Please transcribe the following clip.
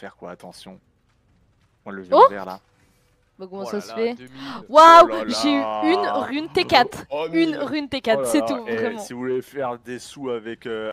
faire quoi, attention. On le oh, bah, oh, oh là. comment ça se fait Waouh J'ai eu une rune T4 Une rune T4, c'est tout, eh, vraiment. Si vous voulez faire des sous avec, euh,